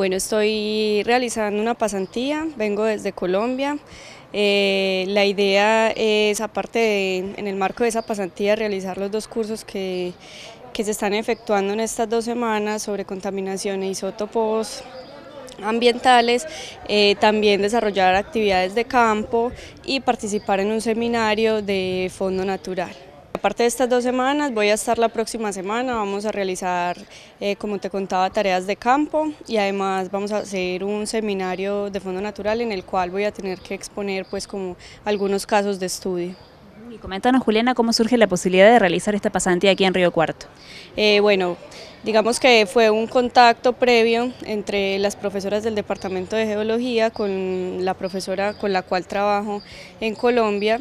Bueno, estoy realizando una pasantía, vengo desde Colombia. Eh, la idea es, aparte de, en el marco de esa pasantía, realizar los dos cursos que, se están efectuando en estas dos semanas sobre contaminación e isótopos ambientales, eh, también desarrollar actividades de campo y participar en un seminario de fondo natural. Aparte de estas dos semanas, voy a estar la próxima semana, vamos a realizar, eh, como te contaba, tareas de campo y además vamos a hacer un seminario de fondo natural en el cual voy a tener que exponer pues como algunos casos de estudio. Y coméntanos, Juliana, cómo surge la posibilidad de realizar esta pasantía aquí en Río Cuarto. Eh, bueno, digamos que fue un contacto previo entre las profesoras del Departamento de Geología con la profesora con la cual trabajo en Colombia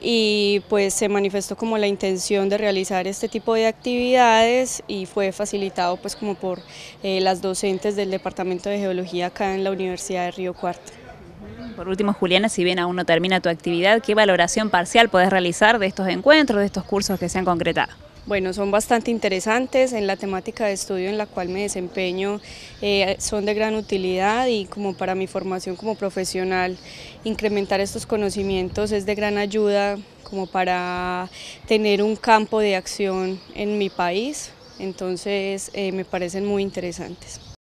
y pues se manifestó como la intención de realizar este tipo de actividades y fue facilitado pues como por eh, las docentes del Departamento de Geología acá en la Universidad de Río Cuarto. Por último, Juliana, si bien aún no termina tu actividad, ¿qué valoración parcial puedes realizar de estos encuentros, de estos cursos que se han concretado? Bueno, son bastante interesantes en la temática de estudio en la cual me desempeño, eh, son de gran utilidad y como para mi formación como profesional, incrementar estos conocimientos es de gran ayuda como para tener un campo de acción en mi país, entonces eh, me parecen muy interesantes.